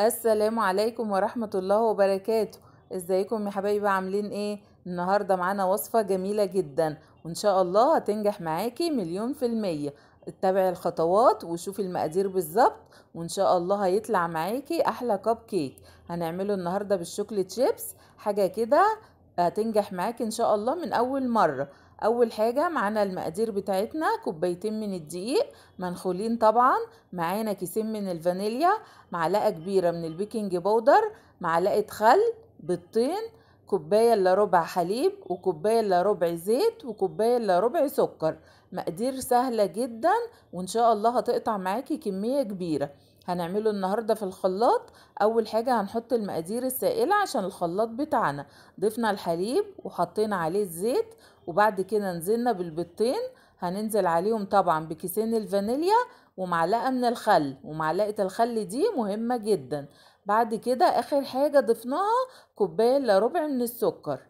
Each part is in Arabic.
السلام عليكم ورحمة الله وبركاته ازيكم يا حبايبي عاملين ايه النهاردة معانا وصفة جميلة جدا وان شاء الله هتنجح معاكي مليون في المية اتبعي الخطوات وشوفي المقادير بالظبط وان شاء الله هيطلع معاكي احلى كب كيك هنعمله النهاردة بالشوكليت شيبس حاجة كده هتنجح معاكي ان شاء الله من اول مرة اول حاجه معانا المقادير بتاعتنا كوبايتين من الدقيق منخولين طبعا معانا كيسين من الفانيليا معلقه كبيره من البيكنج بودر معلقه خل بيضتين كوبايه الا ربع حليب وكوبايه الا ربع زيت وكوبايه الا ربع سكر مقادير سهله جدا وان شاء الله هتقطع معاكي كميه كبيره هنعمله النهاردة في الخلاط أول حاجة هنحط المقادير السائلة عشان الخلاط بتاعنا ضفنا الحليب وحطينا عليه الزيت وبعد كده نزلنا بالبيضتين هننزل عليهم طبعا بكيسين الفانيليا ومعلقة من الخل ومعلقة الخل دي مهمة جدا بعد كده آخر حاجة ضفناها كوباية إلا ربع من السكر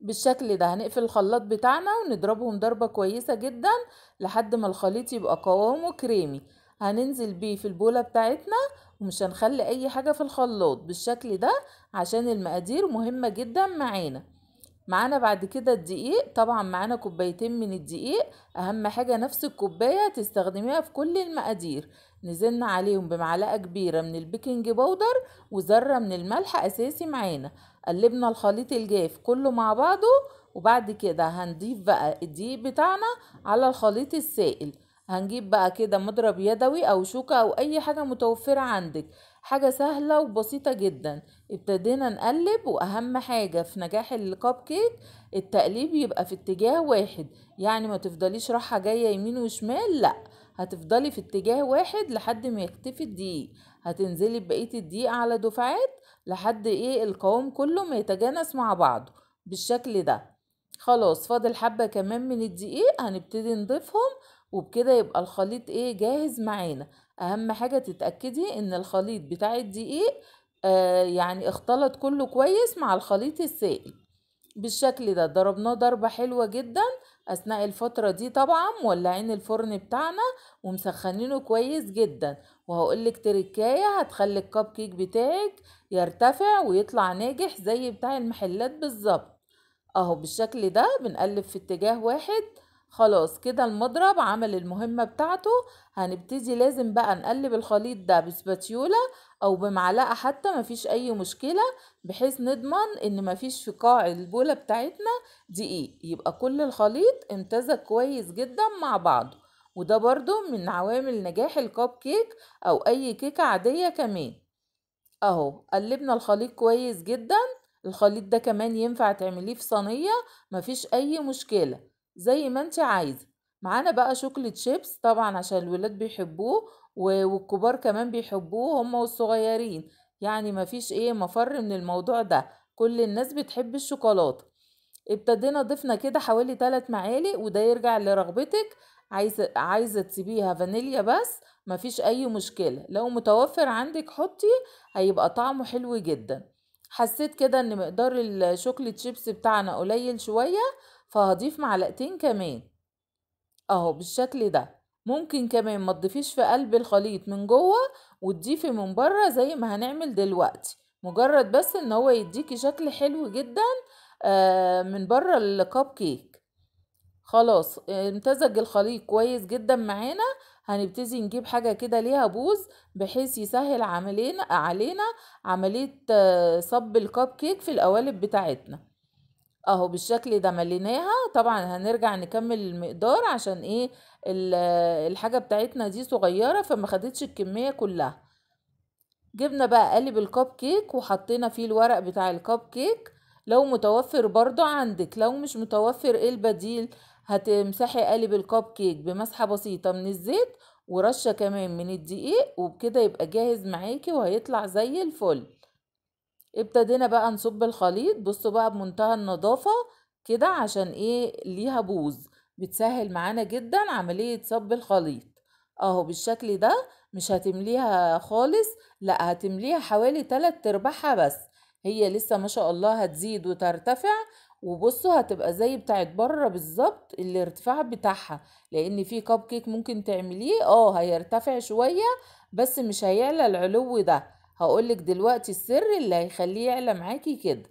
بالشكل ده هنقفل الخلاط بتاعنا ونضربهم ضربة كويسة جدا لحد ما الخليط يبقى قوامه كريمي هننزل بيه في البولة بتاعتنا ومش هنخلي اي حاجة في الخلاط بالشكل ده عشان المقادير مهمة جدا معانا معانا بعد كده الدقيق طبعا معانا كوبايتين من الدقيق اهم حاجة نفس الكوباية تستخدميها في كل المقادير نزلنا عليهم بمعلقة كبيرة من البيكنج بودر وذرة من الملح اساسي معانا قلبنا الخليط الجاف كله مع بعضه وبعد كده هنضيف بقى الدقيق بتاعنا على الخليط السائل هنجيب بقى كده مضرب يدوي او شوكة او اي حاجة متوفرة عندك حاجة سهلة وبسيطة جدا ابتدينا نقلب واهم حاجة في نجاح الكاب كيك التقليب يبقى في اتجاه واحد يعني ما تفضليش راحة جاية يمين وشمال لا هتفضلي في اتجاه واحد لحد ما يختفي الدقيق هتنزلي بقية الدقيق على دفعات لحد ايه القوام كله ما يتجانس مع بعضه بالشكل ده خلاص فاضل حبة كمان من الدقيق هنبتدي نضيفهم وبكده يبقى الخليط ايه جاهز معانا اهم حاجه تتاكدي ان الخليط بتاع الدقيق آه يعني اختلط كله كويس مع الخليط السائل بالشكل ده ضربناه ضربه حلوه جدا اثناء الفتره دي طبعا مولعين الفرن بتاعنا ومسخنينه كويس جدا وهقولك تركايه هتخلي الكب كيك بتاعك يرتفع ويطلع ناجح زي بتاع المحلات بالظبط اهو بالشكل ده بنقلب في اتجاه واحد خلاص كده المضرب عمل المهمة بتاعته هنبتدي لازم بقى نقلب الخليط ده بسباتيولا او بمعلقة حتى مفيش اي مشكلة بحيث نضمن ان مفيش في قاع البولة بتاعتنا دقيق يبقى كل الخليط امتزج كويس جدا مع بعضه وده برضو من عوامل نجاح الكوب كيك او اي كيكة عادية كمان اهو قلبنا الخليط كويس جدا الخليط ده كمان ينفع تعمليه في صينية مفيش اي مشكلة زي ما انت عايزه معانا بقى شوكليت شيبس طبعا عشان الولاد بيحبوه والكبار كمان بيحبوه هما والصغيرين يعني مفيش ايه مفر من الموضوع ده كل الناس بتحب الشوكولاته ابتدينا ضفنا كده حوالي 3 معالق وده يرجع لرغبتك عايزه عايزه تسيبيها فانيليا بس مفيش اي مشكله لو متوفر عندك حطي هيبقى طعمه حلو جدا حسيت كده ان مقدار الشوكليت شيبس بتاعنا قليل شويه فهضيف معلقتين كمان اهو بالشكل ده ممكن كمان ما تضيفيش في قلب الخليط من جوه وتضيفي من بره زي ما هنعمل دلوقتي مجرد بس ان هو يديكي شكل حلو جدا آه، من بره الكب كيك خلاص امتزج الخليط كويس جدا معانا هنبتدي نجيب حاجة كده ليها بوز بحيث يسهل عملينا علينا عملية آه، صب الكب كيك في القوالب بتاعتنا اهو بالشكل ده مليناها طبعا هنرجع نكمل المقدار عشان ايه الحاجة بتاعتنا دي صغيرة فما خدتش الكمية كلها جبنا بقى قالب الكب كيك وحطينا فيه الورق بتاع الكب كيك لو متوفر برضو عندك لو مش متوفر ايه البديل هتمسحي قالب الكب كيك بمسحة بسيطة من الزيت ورشة كمان من الدقيق وبكده يبقى جاهز معاكي وهيطلع زي الفل ابتدينا بقى نصب الخليط بصوا بقى بمنتهى النظافة كده عشان ايه ليها بوز بتسهل معانا جدا عملية صب الخليط اهو بالشكل ده مش هتمليها خالص لا هتمليها حوالي تلات تربحة بس هي لسه ما شاء الله هتزيد وترتفع وبصوا هتبقى زي بتاعت بره بالظبط الارتفاع بتاعها لان في كب كيك ممكن تعمليه اه هيرتفع شويه بس مش هيعلى العلو ده هقولك دلوقتي السر اللي هيخليه يعلى معاكي كده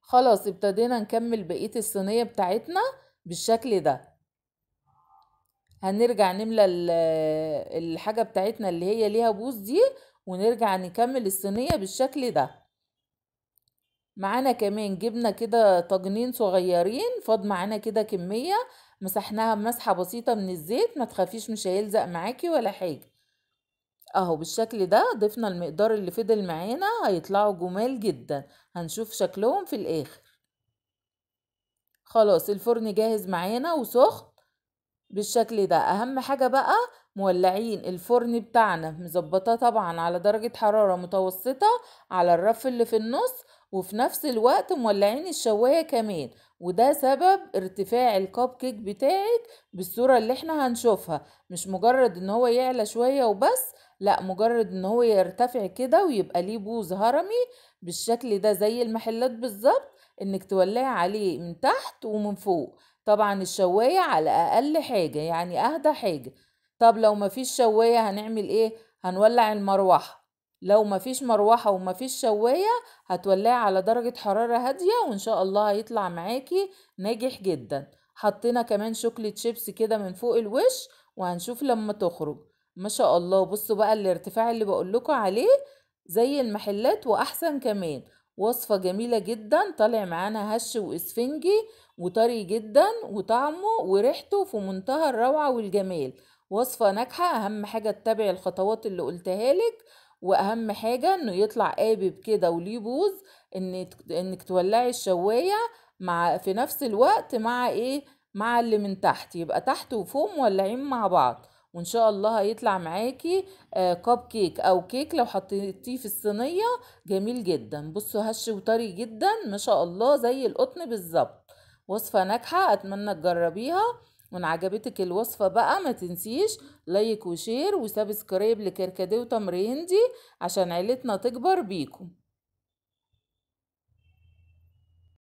خلاص ابتدينا نكمل بقية الصينية بتاعتنا بالشكل ده هنرجع نملى الحاجة بتاعتنا اللي هي ليها بوز دي ونرجع نكمل الصينية بالشكل ده معانا كمان جبنا كده طاجنين صغيرين فاض معانا كده كمية مسحناها بمسحة بسيطة من الزيت ما تخافيش مش هيلزق معاكي ولا حاجة اهو بالشكل ده ضفنا المقدار اللي فضل معانا هيطلعوا جمال جدا هنشوف شكلهم في الاخر خلاص الفرن جاهز معانا وسخن بالشكل ده اهم حاجة بقى مولعين الفرن بتاعنا مظبطاه طبعا على درجة حرارة متوسطة على الرف اللي في النص وفي نفس الوقت مولعين الشواية كمان وده سبب ارتفاع الكاب كيك بتاعك بالصورة اللي احنا هنشوفها مش مجرد ان هو يعلى شوية وبس لا مجرد ان هو يرتفع كده ويبقى ليه بوز هرمي بالشكل ده زي المحلات بالظبط انك تولعي عليه من تحت ومن فوق طبعا الشواية على اقل حاجة يعني اهدى حاجة طب لو مفيش شواية هنعمل ايه هنولع المروحة لو مفيش مروحة ومفيش شواية هتولعي على درجة حرارة هادية وإن شاء الله هيطلع معاكي ناجح جدا حطينا كمان شوكليت شيبس كده من فوق الوش وهنشوف لما تخرج ما شاء الله بصوا بقى الارتفاع اللي بقولكوا عليه زي المحلات وأحسن كمان وصفة جميلة جدا طالع معانا هش واسفنجي وطري جدا وطعمه وريحته في منتهى الروعة والجمال وصفة ناجحة أهم حاجة تتابعي الخطوات اللي قلتها لك واهم حاجه انه يطلع قابب كده وليه بوز ان انك تولعي الشوايه مع في نفس الوقت مع ايه مع اللي من تحت يبقى تحت وفوق مولعين مع بعض وان شاء الله هيطلع معاكي آه كاب كيك او كيك لو حطيتيه في الصينيه جميل جدا بصوا هش وطري جدا ما شاء الله زي القطن بالظبط وصفه ناجحه اتمنى تجربيها وان عجبتك الوصفة بقى ما تنسيش لايك وشير وسبسكرايب لكركديه وتمر هندي عشان عيلتنا تكبر بيكم